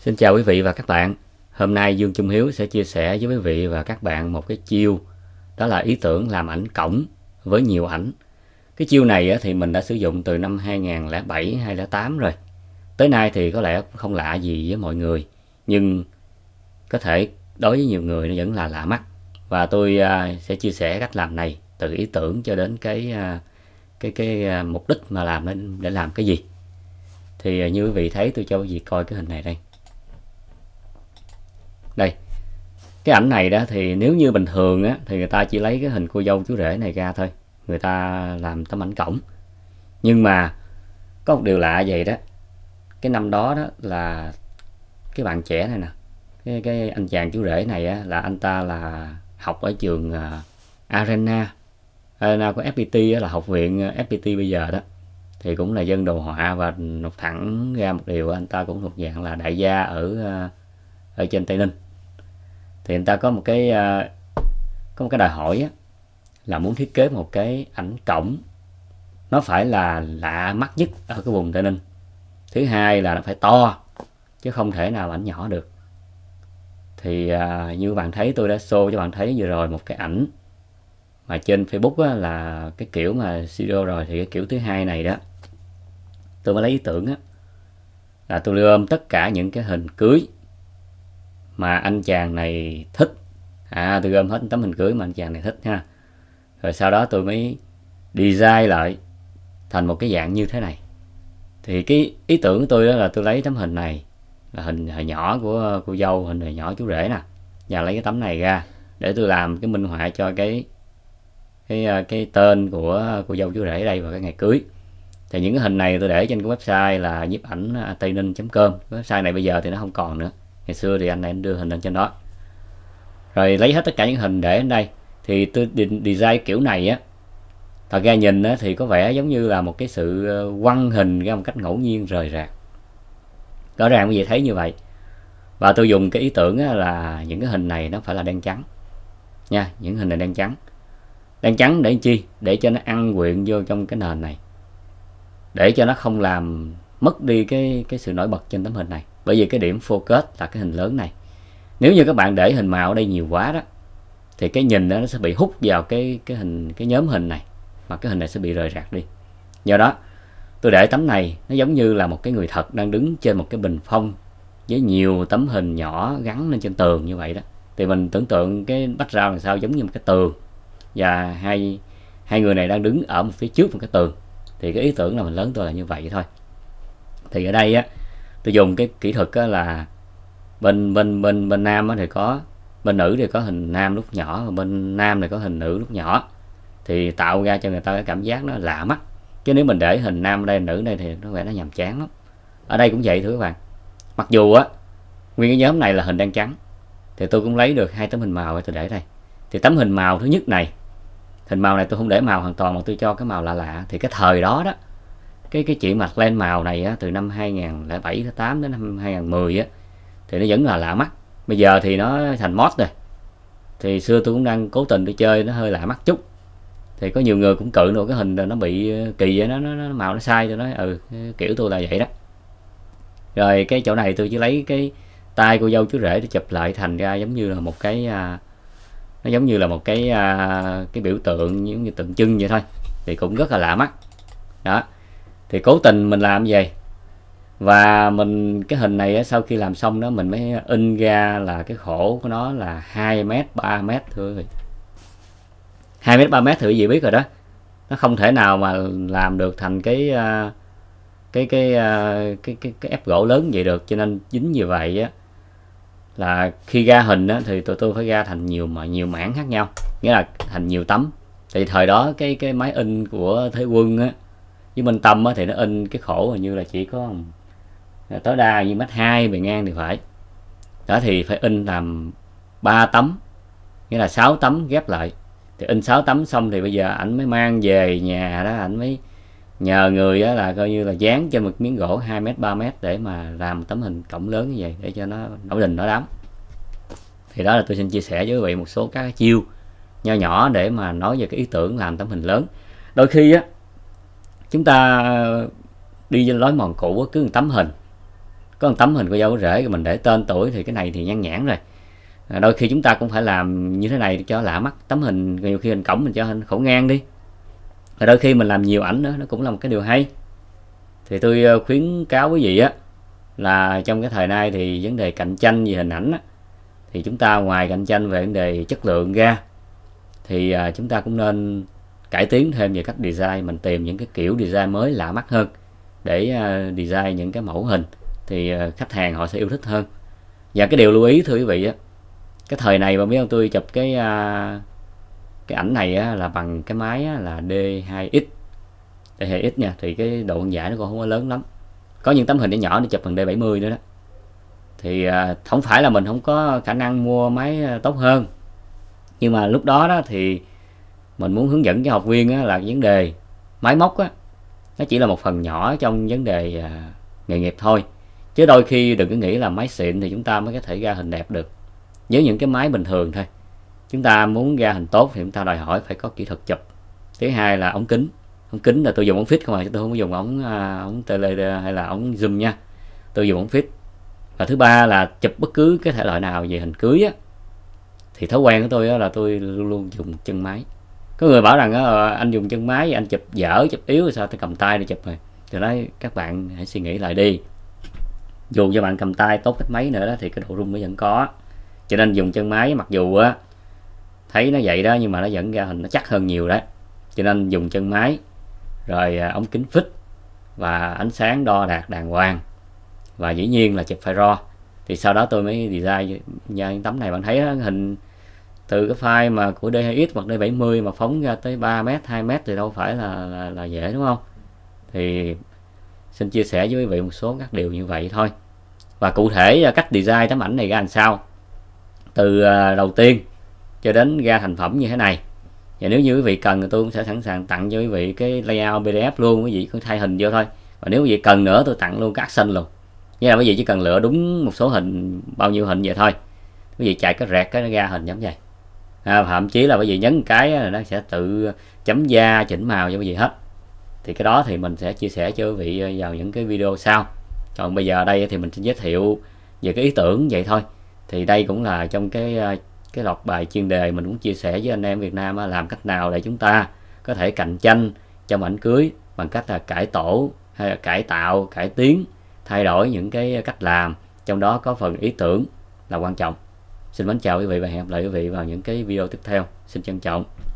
Xin chào quý vị và các bạn. Hôm nay Dương Trung Hiếu sẽ chia sẻ với quý vị và các bạn một cái chiêu đó là ý tưởng làm ảnh cổng với nhiều ảnh. Cái chiêu này thì mình đã sử dụng từ năm 2007 2008 rồi. Tới nay thì có lẽ không lạ gì với mọi người, nhưng có thể đối với nhiều người nó vẫn là lạ mắt. Và tôi à, sẽ chia sẻ cách làm này từ ý tưởng cho đến cái à, cái cái à, mục đích mà làm để làm cái gì. Thì như quý vị thấy tôi cho quý vị coi cái hình này đây đây cái ảnh này đó thì nếu như bình thường á thì người ta chỉ lấy cái hình cô dâu chú rể này ra thôi người ta làm tấm ảnh cổng nhưng mà có một điều lạ vậy đó cái năm đó đó là cái bạn trẻ này nè cái, cái anh chàng chú rể này á, là anh ta là học ở trường à, Arena Arena của FPT á, là học viện à, FPT bây giờ đó thì cũng là dân đồ họa và nộp thẳng ra một điều anh ta cũng thuộc dạng là đại gia ở à, ở trên Tây Ninh thì người ta có một cái à, có một cái đòi hỏi là muốn thiết kế một cái ảnh cổng nó phải là lạ mắt nhất ở cái vùng Tây Ninh thứ hai là nó phải to chứ không thể nào ảnh nhỏ được thì à, như bạn thấy tôi đã show cho bạn thấy vừa rồi một cái ảnh mà trên Facebook là cái kiểu mà studio rồi thì cái kiểu thứ hai này đó tôi mới lấy ý tưởng á, là tôi lưu âm tất cả những cái hình cưới mà anh chàng này thích à tôi gom hết tấm hình cưới mà anh chàng này thích ha rồi sau đó tôi mới design lại thành một cái dạng như thế này thì cái ý tưởng của tôi đó là tôi lấy tấm hình này là hình hồi nhỏ của cô dâu hình hồi nhỏ chú rể nè và lấy cái tấm này ra để tôi làm cái minh họa cho cái cái ờ, cái tên của cô dâu chú rể đây và cái ngày cưới thì những cái hình này tôi để trên cái website là nhiếp ảnh à, tây ninh com website này bây giờ thì nó không còn nữa ngày xưa thì anh em đưa hình lên trên đó rồi lấy hết tất cả những hình để đến đây thì tôi design kiểu này á thật ra nhìn á, thì có vẻ giống như là một cái sự ờ, quăng hình ra một cách ngẫu nhiên rời rạc rõ ràng quý vị thấy như vậy và tôi dùng cái ý tưởng á, là những cái hình này nó phải là đen trắng nha những hình này đen trắng đen trắng để chi để cho nó ăn quyện vô trong cái nền này để cho nó không làm mất đi cái cái sự nổi bật trên tấm hình này bởi vì cái điểm focus là cái hình lớn này nếu như các bạn để hình màu ở đây nhiều quá đó thì cái nhìn đó nó sẽ bị hút vào cái cái hình cái nhóm hình này mà cái hình này sẽ bị rời rạc đi do đó tôi để tấm này nó giống như là một cái người thật đang đứng trên một cái bình phong với nhiều tấm hình nhỏ gắn lên trên tường như vậy đó thì mình tưởng tượng cái bách rau làm sao giống như một cái tường và hai hai người này đang đứng ở một phía trước một cái tường thì cái ý tưởng là mình lớn tôi là như vậy thôi thì ở đây á tôi dùng cái kỹ thuật á là bên bên bên bên nam thì có bên nữ thì có hình nam lúc nhỏ và bên nam thì có hình nữ lúc nhỏ thì tạo ra cho người ta cái cảm giác nó lạ mắt chứ nếu mình để hình nam đây nữ đây thì nó vẻ nó nhàm chán lắm ở đây cũng vậy thưa các bạn mặc dù á nguyên cái nhóm này là hình đen trắng thì tôi cũng lấy được hai tấm hình màu tôi để đây thì tấm hình màu thứ nhất này hình màu này tôi không để màu hoàn toàn mà tôi cho cái màu lạ lạ thì cái thời đó đó cái cái chuyện mà lên màu này á, từ năm 2007 đến 8 đến năm 2010 á thì nó vẫn là lạ mắt bây giờ thì nó thành mod rồi thì xưa tôi cũng đang cố tình đi chơi nó hơi lạ mắt chút thì có nhiều người cũng cự được cái hình nó bị ờ, kỳ vậy nó, nó, nó màu nó sai cho nó ừ kiểu tôi là vậy đó rồi cái chỗ này tôi chỉ lấy cái tay cô dâu chú rể để chụp lại thành ra giống như là một cái à, nó giống như là một cái à, cái biểu tượng giống như tượng trưng vậy thôi thì cũng rất là lạ mắt đó thì cố tình mình làm vậy và mình cái hình này sau khi làm xong đó mình mới in ra là cái khổ của nó là 2 m 3 m thôi 2 m 3 m thử gì biết rồi đó nó không thể nào mà làm được thành cái à, cái cái à, cái cái, cái ép gỗ lớn vậy được cho nên dính như vậy á là khi ra hình á, thì tụi tôi phải ra thành nhiều mà nhiều mảng khác nhau nghĩa là thành nhiều tấm thì thời đó cái cái máy in của thế quân á, với bên tâm thì nó in cái khổ hình như là chỉ có tối đa như mét hai bề ngang thì phải đó thì phải in làm 3 tấm nghĩa là 6 tấm ghép lại thì in 6 tấm xong thì bây giờ ảnh mới mang về nhà đó ảnh mới nhờ người đó là coi như là dán trên một miếng gỗ 2 mét 3 mét để mà làm tấm hình cổng lớn như vậy để cho nó ổn định nó đám thì đó là tôi xin chia sẻ với quý vị một số các chiêu nho nhỏ để mà nói về cái ý tưởng làm tấm hình lớn đôi khi á chúng ta đi trên lối mòn cũ cứ một tấm hình có một tấm hình của dâu rể mình để tên tuổi thì cái này thì nhăn nhãn rồi à, đôi khi chúng ta cũng phải làm như thế này cho lạ mắt tấm hình nhiều khi hình cổng mình cho hình khẩu ngang đi và đôi khi mình làm nhiều ảnh nữa nó cũng là một cái điều hay thì tôi ờ, khuyến cáo quý vị á là trong cái thời nay thì vấn đề cạnh tranh về hình ảnh á, thì chúng ta ngoài cạnh tranh về vấn đề chất lượng ra thì à, chúng ta cũng nên cải tiến thêm về cách design mình tìm những cái kiểu design mới lạ mắt hơn để ờ, design những cái mẫu hình thì ờ, khách hàng họ sẽ yêu thích hơn và cái điều lưu ý thưa quý vị á cái thời này mà biết ông tôi chụp cái ờ, cái ảnh này á, là bằng cái máy á, là D2X D2X nha thì cái độ phân giải nó còn không có lớn lắm có những tấm hình nó nhỏ để chụp bằng D70 nữa đó thì không phải là mình không có khả năng mua máy tốt hơn nhưng mà lúc đó đó thì mình muốn hướng dẫn cho học viên á, là vấn đề máy móc á, nó chỉ là một phần nhỏ trong vấn đề à, nghề nghiệp thôi chứ đôi khi đừng có nghĩ là máy xịn thì chúng ta mới có thể ra hình đẹp được với những cái máy bình thường thôi chúng ta muốn ra hình tốt thì chúng ta đòi hỏi phải có kỹ thuật chụp thứ hai là ống kính ống kính là tôi dùng ống fit không à tôi không có dùng ống à, ống tele hay là ống zoom nha tôi dùng ống fit và thứ ba là chụp bất cứ cái thể loại nào về hình cưới á thì thói quen của tôi là tôi luôn luôn dùng chân máy có người bảo rằng uh, anh dùng chân máy anh chụp dở chụp yếu sao tôi cầm tay để chụp rồi thì nói các bạn hãy suy nghĩ lại đi dù cho bạn cầm tay tốt cách mấy nữa đó thì cái độ rung nó vẫn có cho nên dùng chân máy mặc dù á thấy nó vậy đó nhưng mà nó vẫn ra hình nó chắc hơn nhiều đấy cho nên dùng chân máy rồi à, ống kính fix và ánh sáng đo đạt đàng hoàng và dĩ nhiên là chụp phải ro thì sau đó tôi mới design nha tấm này bạn thấy đó, hình từ cái file mà của D2X hoặc D70 mà phóng ra tới 3m 2m thì đâu phải là, là là dễ đúng không thì xin chia sẻ với quý vị một số các điều như vậy thôi và cụ thể à, cách design tấm ảnh này ra làm sao từ à, đầu tiên cho đến ra thành phẩm như thế này và nếu như quý vị cần thì tôi cũng sẽ sẵn sàng tặng cho quý vị cái layout PDF luôn quý vị cứ thay hình vô thôi và nếu quý vị cần nữa tôi tặng luôn các action luôn nghĩa là quý vị chỉ cần lựa đúng một số hình bao nhiêu hình vậy thôi quý vị chạy cái rẹt cái nó ra hình giống vậy à, thậm chí là bởi vì nhấn cái là nó sẽ tự chấm da chỉnh màu cho quý vị hết thì cái đó thì mình sẽ chia sẻ cho quý vị ờ, vào những cái video sau còn bây giờ đây thì mình xin giới thiệu về cái ý tưởng vậy thôi thì đây cũng là trong cái ờ, cái loạt bài chuyên đề mình cũng chia sẻ với anh em Việt Nam làm cách nào để chúng ta có thể cạnh tranh trong ảnh cưới bằng cách là cải tổ hay là cải tạo cải tiến thay đổi những cái cách làm trong đó có phần ý tưởng là quan trọng Xin mến chào quý vị và hẹn gặp lại quý vị vào những cái video tiếp theo. Xin trân trọng.